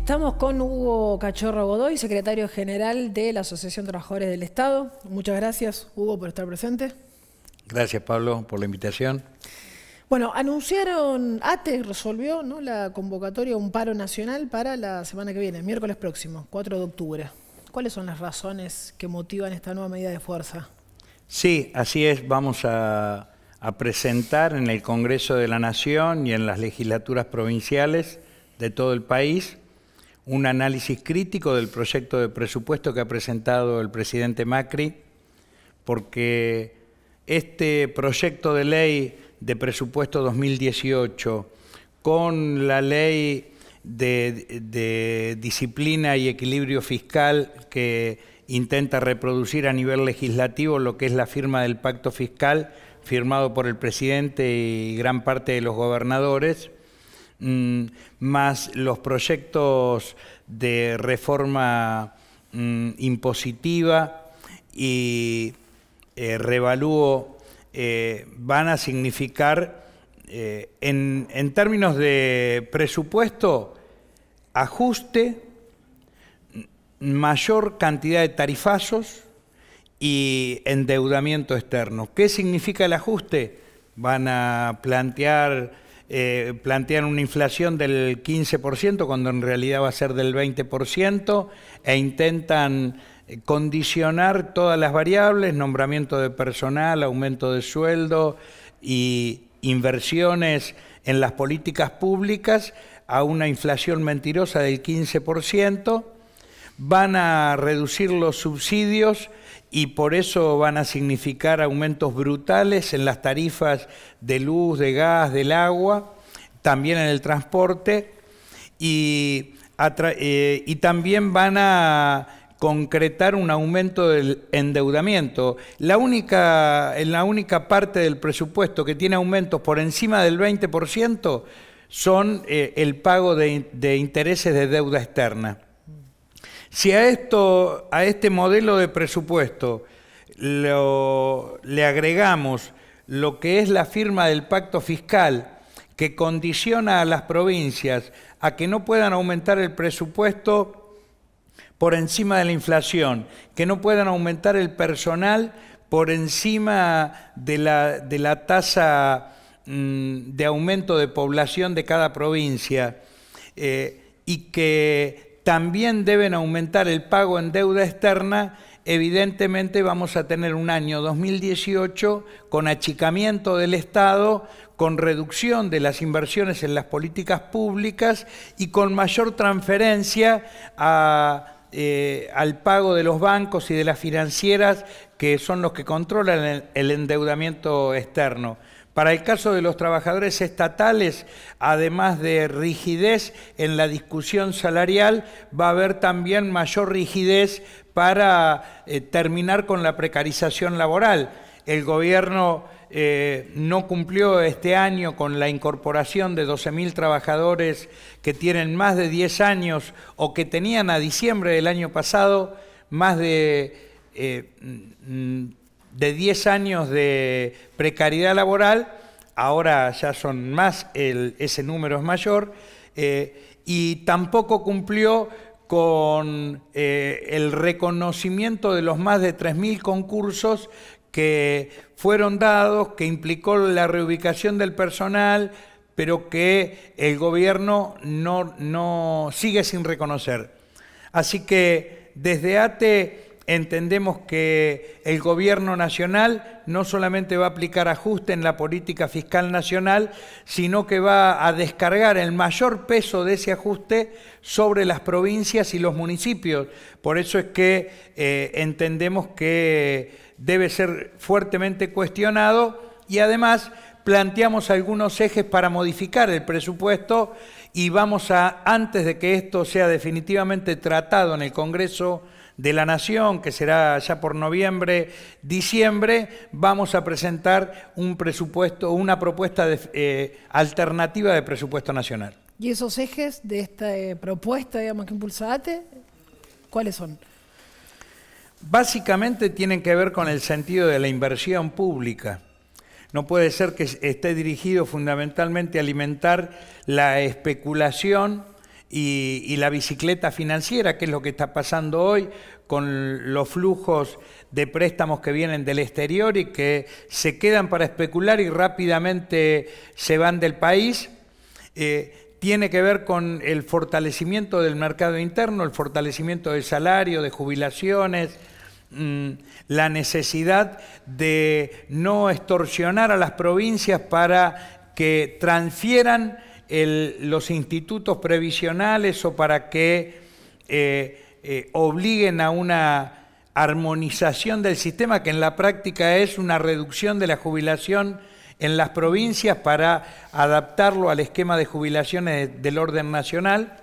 Estamos con Hugo Cachorro Godoy, secretario general de la Asociación Trabajadores del Estado. Muchas gracias, Hugo, por estar presente. Gracias, Pablo, por la invitación. Bueno, anunciaron, ATE resolvió ¿no? la convocatoria a un paro nacional para la semana que viene, miércoles próximo, 4 de octubre. ¿Cuáles son las razones que motivan esta nueva medida de fuerza? Sí, así es. Vamos a presentar en el Congreso de la Nación y en las legislaturas provinciales de todo el país un análisis crítico del proyecto de presupuesto que ha presentado el presidente Macri, porque este proyecto de ley de presupuesto 2018 con la ley de, de, disciplina y equilibrio fiscal que intenta reproducir a nivel legislativo lo que es la firma del pacto fiscal firmado por el presidente y gran parte de los gobernadores, Mm, más los proyectos de reforma mm, impositiva y eh, revalúo eh, van a significar, eh, en, en, términos de presupuesto, ajuste, mm, mayor cantidad de tarifazos y endeudamiento externo. ¿Qué significa el ajuste? Van a plantear eh, plantean una inflación del 15% cuando en realidad va a ser del 20% e intentan eh, condicionar todas las variables, nombramiento de personal, aumento de sueldo y inversiones en las políticas públicas a una inflación mentirosa del 15%, van a reducir los subsidios y por eso van a significar aumentos brutales en las tarifas de luz, de gas, del agua, también en el transporte eh, y, también van a concretar un aumento del endeudamiento. La única, en la única parte del presupuesto que tiene aumentos por encima del 20% son eh, el pago de intereses de deuda externa. Si a esto, a este modelo de presupuesto le agregamos lo que es la firma del pacto fiscal que condiciona a las provincias a que no puedan aumentar el presupuesto por encima de la inflación, que no puedan aumentar el personal por encima de la, tasa mm, de aumento de población de cada provincia eh, y que también deben aumentar el pago en deuda externa, evidentemente vamos a tener un año 2018 con achicamiento del Estado, con reducción de las inversiones en las políticas públicas y con mayor transferencia eh, al pago de los bancos y de las financieras que son los que controlan el endeudamiento externo. Para el caso de los trabajadores estatales, además de rigidez en la discusión salarial, va a haber también mayor rigidez para eh, terminar con la precarización laboral. El gobierno eh, no cumplió este año con la incorporación de 12.000 trabajadores que tienen más de 10 años o que tenían a diciembre del año pasado más de eh, mm, de 10 años de precariedad laboral, ahora ya son más, ese número es mayor, eh, y tampoco cumplió con eh, el reconocimiento de los más de 3.000 concursos que fueron dados, que implicó la reubicación del personal, pero que el gobierno no sigue sin reconocer. Así que desde ATE entendemos que el gobierno nacional no solamente va a aplicar ajuste en la política fiscal nacional, sino que va a descargar el mayor peso de ese ajuste sobre las provincias y los municipios. Por eso es que eh, entendemos que debe ser fuertemente cuestionado y además planteamos algunos ejes para modificar el presupuesto y vamos a, antes de que esto sea definitivamente tratado en el Congreso, de la Nación, que será ya por noviembre, diciembre, vamos a presentar un presupuesto, una propuesta eh, alternativa de presupuesto nacional. ¿Y esos ejes de esta eh, propuesta, digamos, que impulsate, cuáles son? Básicamente tienen que ver con el sentido de la inversión pública. No puede ser que esté dirigido fundamentalmente a alimentar la especulación y, la bicicleta financiera, que es lo que está pasando hoy con los flujos de préstamos que vienen del exterior y que se quedan para especular y rápidamente se van del país, eh, tiene que ver con el fortalecimiento del mercado interno, el fortalecimiento del salario, de jubilaciones, mm, la necesidad de no extorsionar a las provincias para que transfieran los institutos previsionales o para que eh, eh, obliguen a una armonización del sistema que en la práctica es una reducción de la jubilación en las provincias para adaptarlo al esquema de jubilaciones del orden nacional.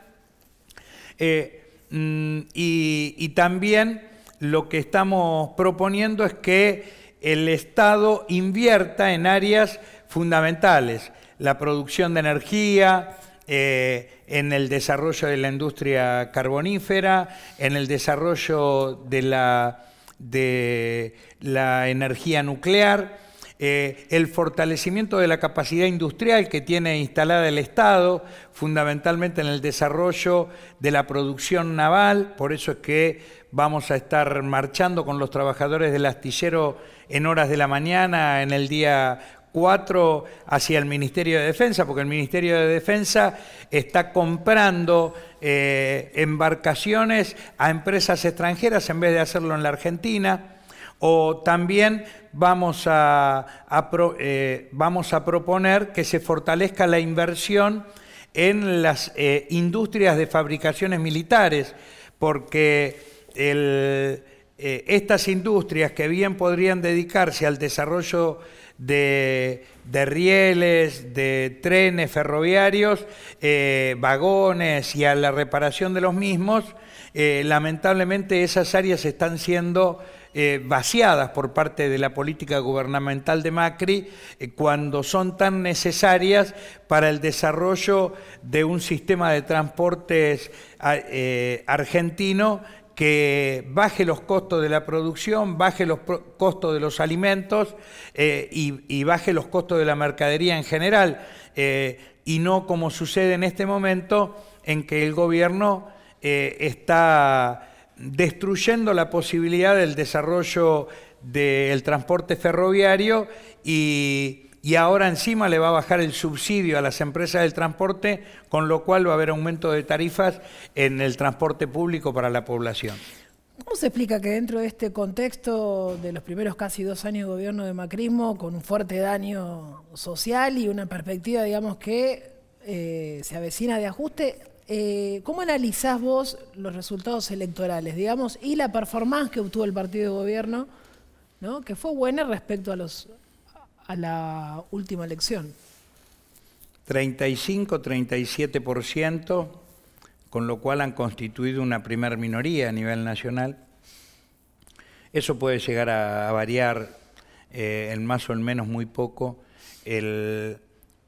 Eh, mm, y, también lo que estamos proponiendo es que el Estado invierta en áreas fundamentales, la producción de energía, eh, en el desarrollo de la industria carbonífera, en el desarrollo de la, de la energía nuclear, eh, el fortalecimiento de la capacidad industrial que tiene instalada el Estado, fundamentalmente en el desarrollo de la producción naval, por eso es que vamos a estar marchando con los trabajadores del astillero en horas de la mañana, en el día cuatro hacia el Ministerio de Defensa, porque el Ministerio de Defensa está comprando eh, embarcaciones a empresas extranjeras en vez de hacerlo en la Argentina. O también vamos a, eh, vamos a proponer que se fortalezca la inversión en las eh, industrias de fabricaciones militares, porque el eh, estas industrias que bien podrían dedicarse al desarrollo de, rieles, de trenes ferroviarios, eh, vagones y a la reparación de los mismos, eh, lamentablemente esas áreas están siendo vaciadas por parte de la política gubernamental de Macri cuando son tan necesarias para el desarrollo de un sistema de transportes argentino que baje los costos de la producción, baje los costos de los alimentos eh, y, baje los costos de la mercadería en general, eh, y no como sucede en este momento en que el gobierno eh, está destruyendo la posibilidad del desarrollo del transporte ferroviario y y ahora encima le va a bajar el subsidio a las empresas del transporte, con lo cual va a haber aumento de tarifas en el transporte público para la población. ¿Cómo se explica que dentro de este contexto de los primeros casi dos años de gobierno de Macrismo, con un fuerte daño social y una perspectiva, digamos, que eh, se avecina de ajuste, eh, ¿cómo analizás vos los resultados electorales, digamos, y la performance que obtuvo el partido de gobierno, ¿no? que fue buena respecto a los a la última elección. 35-37%, con lo cual han constituido una primer minoría a nivel nacional. Eso puede llegar a, variar eh, en más o en menos muy poco, el,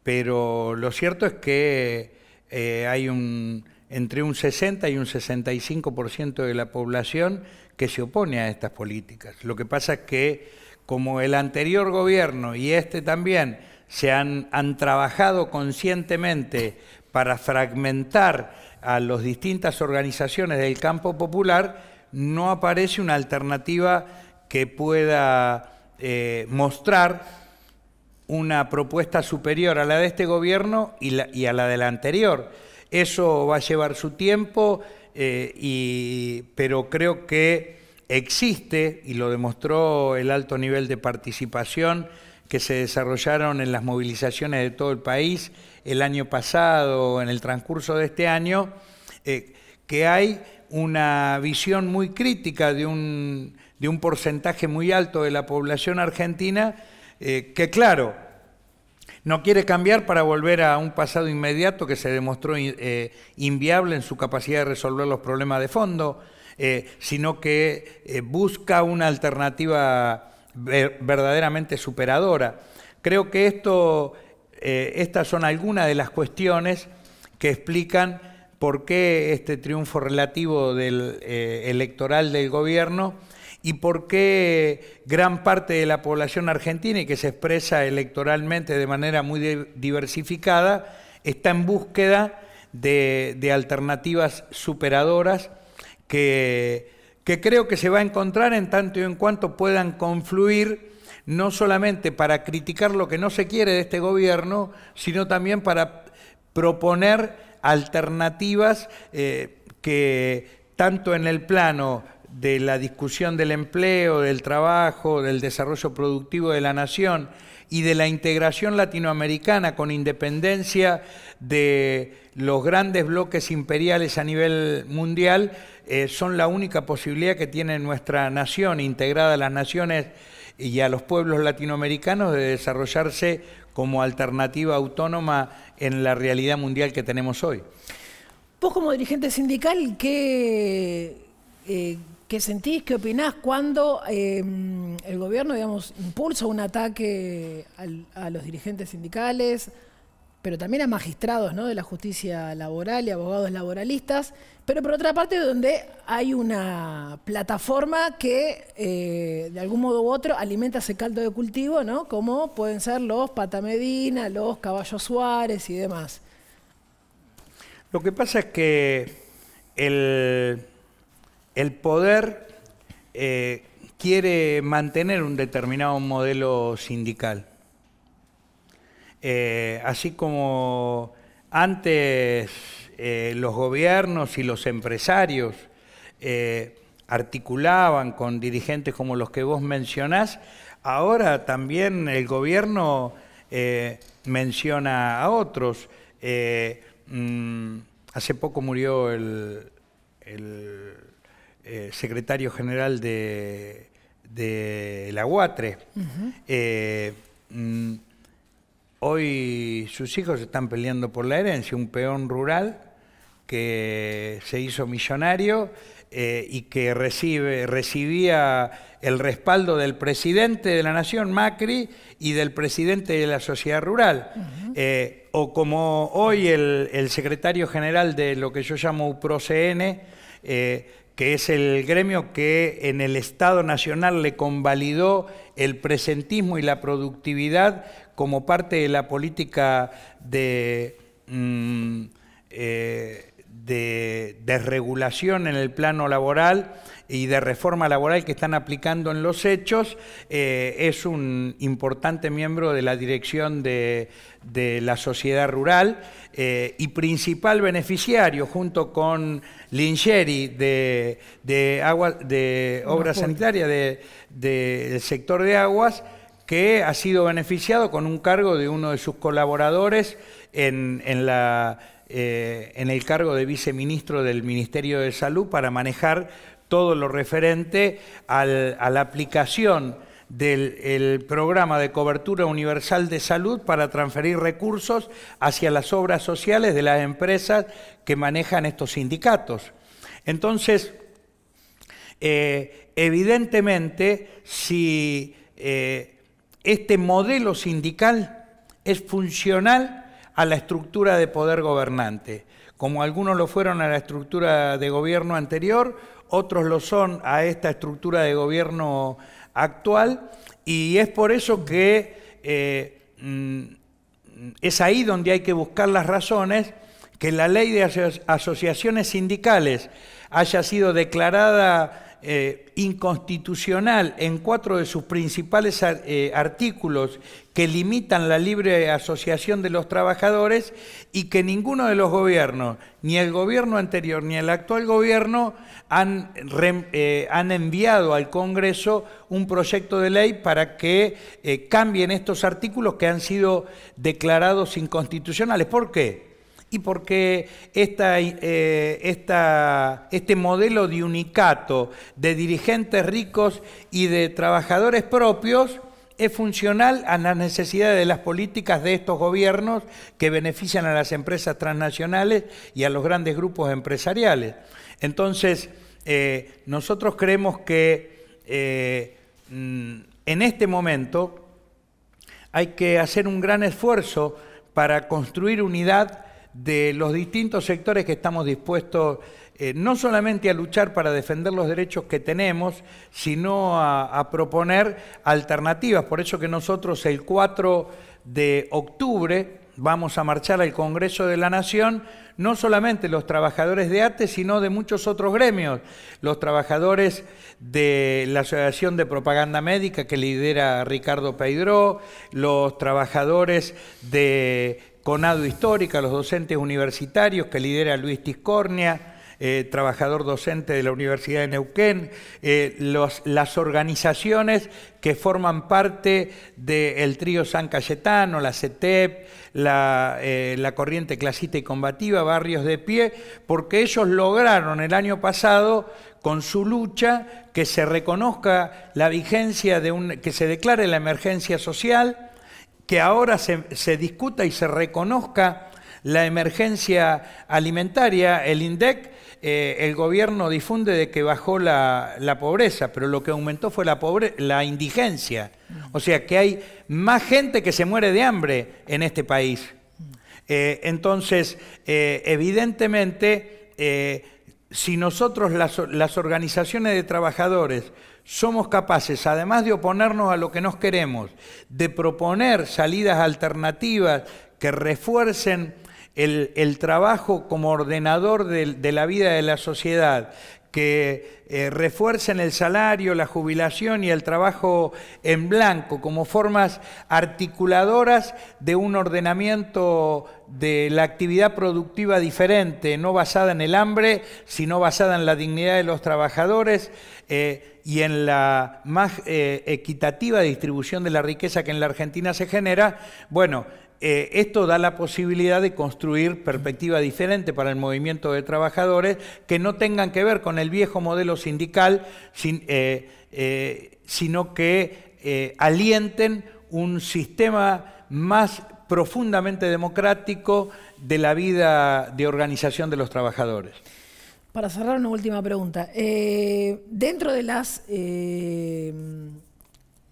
pero lo cierto es que eh, hay un, entre un 60 y un 65% de la población que se opone a estas políticas. Lo que pasa es que como el anterior gobierno y este también se han, han trabajado conscientemente para fragmentar a las distintas organizaciones del campo popular, no aparece una alternativa que pueda eh, mostrar una propuesta superior a la de este gobierno y, a la del anterior. Eso va a llevar su tiempo, eh, pero creo que existe, y lo demostró el alto nivel de participación que se desarrollaron en las movilizaciones de todo el país el año pasado, en el transcurso de este año, eh, que hay una visión muy crítica de un, porcentaje muy alto de la población argentina eh, que, claro, no quiere cambiar para volver a un pasado inmediato que se demostró eh, inviable en su capacidad de resolver los problemas de fondo, eh, sino que eh, busca una alternativa verdaderamente superadora. Creo que esto, eh, estas son algunas de las cuestiones que explican por qué este triunfo relativo del, electoral del gobierno y por qué gran parte de la población argentina y que se expresa electoralmente de manera muy diversificada está en búsqueda de alternativas superadoras que, creo que se va a encontrar en tanto y en cuanto puedan confluir no solamente para criticar lo que no se quiere de este gobierno, sino también para proponer alternativas eh, que tanto en el plano de la discusión del empleo, del trabajo, del desarrollo productivo de la nación y de la integración latinoamericana con independencia de los grandes bloques imperiales a nivel mundial, eh, son la única posibilidad que tiene nuestra nación, integrada a las naciones y a los pueblos latinoamericanos, de desarrollarse como alternativa autónoma en la realidad mundial que tenemos hoy. Vos como dirigente sindical, ¿qué, eh, ¿Qué sentís, qué opinás cuando em, el gobierno, digamos, impulsa un ataque a los dirigentes sindicales, pero también a magistrados de la justicia laboral y abogados laboralistas, pero por otra parte donde hay una plataforma que eh, de algún modo u otro alimenta ese caldo de cultivo, ¿no? como pueden ser los Patamedina, los Caballos Suárez y demás. Lo que pasa es que el el poder eh, quiere mantener un determinado modelo sindical. Eh, así como antes eh, los gobiernos y los empresarios articulaban con dirigentes como los que vos mencionás, ahora también el gobierno menciona a otros. Mm, hace poco murió el eh, secretario general de, de la eh, mm, hoy sus hijos están peleando por la herencia, un peón rural que se hizo millonario eh, y que recibe, recibía el respaldo del presidente de la Nación, Macri, y del presidente de la sociedad rural. o como hoy el, secretario general de lo que yo llamo UPROCN, eh, que es el gremio que en el Estado Nacional le convalidó el presentismo y la productividad como parte de la política de mm, eh, de desregulación en el plano laboral y de reforma laboral que están aplicando en los hechos, eh, es un importante miembro de la dirección de, de la sociedad rural eh, y principal beneficiario, junto con Lingeri de, de, de Obra Sanitaria del sector de aguas, que ha sido beneficiado con un cargo de uno de sus colaboradores en la eh, en el cargo de viceministro del Ministerio de Salud para manejar todo lo referente a la aplicación del programa de cobertura universal de salud para transferir recursos hacia las obras sociales de las empresas que manejan estos sindicatos. Entonces, eh, evidentemente, si eh, este modelo sindical es funcional a la estructura de poder gobernante, como algunos lo fueron a la estructura de gobierno anterior, otros lo son a esta estructura de gobierno actual, y es por eso que eh, mm, es ahí donde hay que buscar las razones que la ley de asociaciones sindicales haya sido declarada eh, inconstitucional en cuatro de sus principales eh, artículos que limitan la libre asociación de los trabajadores y que ninguno de los gobiernos, ni el gobierno anterior ni el actual gobierno, han, eh, han enviado al Congreso un proyecto de ley para que cambien estos artículos que han sido declarados inconstitucionales. ¿Por qué? Y porque eh, este modelo de unicato de dirigentes ricos y de trabajadores propios es funcional a las necesidades de las políticas de estos gobiernos que benefician a las empresas transnacionales y a los grandes grupos empresariales. Entonces, eh, nosotros creemos que eh, mm, en este momento hay que hacer un gran esfuerzo para construir unidad de los distintos sectores que estamos dispuestos eh, no solamente a luchar para defender los derechos que tenemos, sino a, a proponer alternativas. Por eso que nosotros el 4 de octubre vamos a marchar al Congreso de la Nación, no solamente los trabajadores de ATE, sino de muchos otros gremios, los trabajadores de la Asociación de Propaganda Médica que lidera Ricardo Peidró, los trabajadores de Bonado Histórica, los docentes universitarios que lidera Luis Tiscornia, eh, trabajador docente de la Universidad de Neuquén, eh, las organizaciones que forman parte del trío San Cayetano, la CETEP, eh, la, Corriente Clasista y Combativa, Barrios de Pie, porque ellos lograron el año pasado con su lucha que se reconozca la vigencia de un, que se declare la emergencia social, que ahora se, discuta y se reconozca la emergencia alimentaria, el INDEC, eh, el gobierno difunde de que bajó la, pobreza, pero lo que aumentó fue la, indigencia. Mm. O sea que hay más gente que se muere de hambre en este país. Mm. Eh, entonces, eh, evidentemente, si nosotros las organizaciones de trabajadores somos capaces, además de oponernos a lo que nos queremos, de proponer salidas alternativas que refuercen el, trabajo como ordenador de la vida de la sociedad, que eh, refuercen el salario, la jubilación y el trabajo en blanco como formas articuladoras de un ordenamiento de la actividad productiva diferente, no basada en el hambre, sino basada en la dignidad de los trabajadores eh, y en la más eh, equitativa distribución de la riqueza que en la Argentina se genera. Bueno, eh, esto da la posibilidad de construir perspectiva diferente para el movimiento de trabajadores que no tengan que ver con el viejo modelo sindical, eh, eh, sino que alienten un sistema más profundamente democrático de la vida de organización de los trabajadores. Para cerrar una última pregunta, dentro de las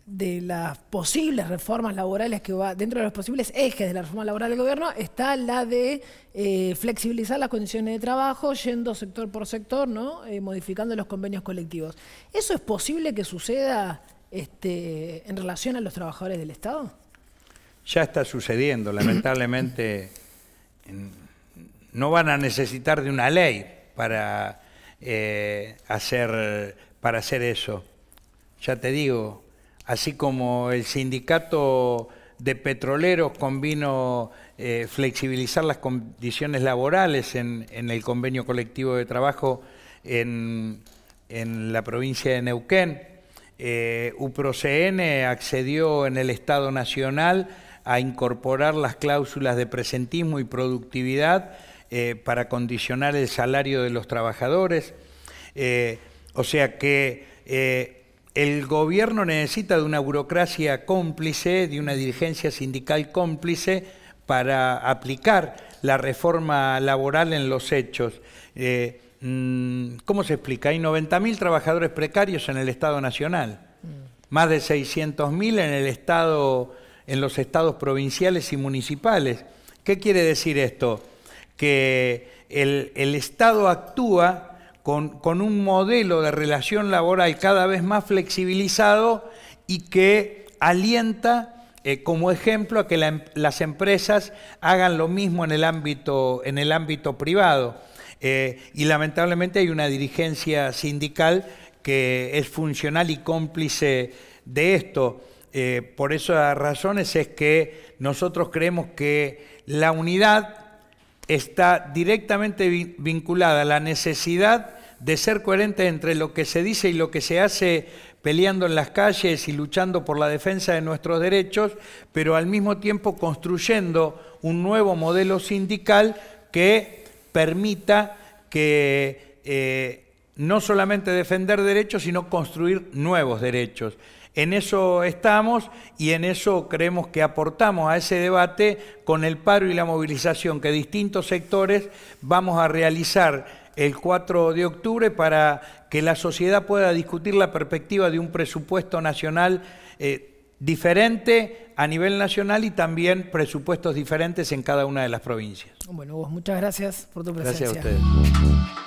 de las posibles reformas laborales que va, dentro de los posibles ejes de la reforma laboral del gobierno, está la de eh, flexibilizar las condiciones de trabajo, yendo sector por sector, ¿no? Eh, modificando los convenios colectivos. ¿Eso es posible que suceda este, en relación a los trabajadores del Estado? Ya está sucediendo, lamentablemente no van a necesitar de una ley para, eh, hacer, para hacer eso. Ya te digo, así como el sindicato de petroleros convino eh, flexibilizar las condiciones laborales en, el convenio colectivo de trabajo en, la provincia de Neuquén. Eh, UPROCN accedió en el Estado Nacional a incorporar las cláusulas de presentismo y productividad eh, para condicionar el salario de los trabajadores. o sea que el gobierno necesita de una burocracia cómplice, de una dirigencia sindical cómplice para aplicar la reforma laboral en los hechos. Eh, mm, ¿Cómo se explica? Hay 90.000 trabajadores precarios en el Estado Nacional, mm. más de 600.000 en el Estado, en los estados provinciales y municipales. ¿Qué quiere decir esto? Que el Estado actúa con, un modelo de relación laboral cada vez más flexibilizado y que alienta eh, como ejemplo a que em, las empresas hagan lo mismo en el ámbito, en el ámbito privado. Eh, y lamentablemente hay una dirigencia sindical que es funcional y cómplice de esto. Eh, por esas razones es que nosotros creemos que la unidad está directamente vinculada a la necesidad de ser coherente entre lo que se dice y lo que se hace peleando en las calles y luchando por la defensa de nuestros derechos, pero al mismo tiempo construyendo un nuevo modelo sindical que permita que eh, no solamente defender derechos, sino construir nuevos derechos. En eso estamos y en eso creemos que aportamos a ese debate con el paro y la movilización que distintos sectores vamos a realizar el 4 de octubre para que la sociedad pueda discutir la perspectiva de un presupuesto nacional eh, diferente a nivel nacional y también presupuestos diferentes en cada una de las provincias. Bueno, muchas gracias por tu presencia. Gracias a ustedes.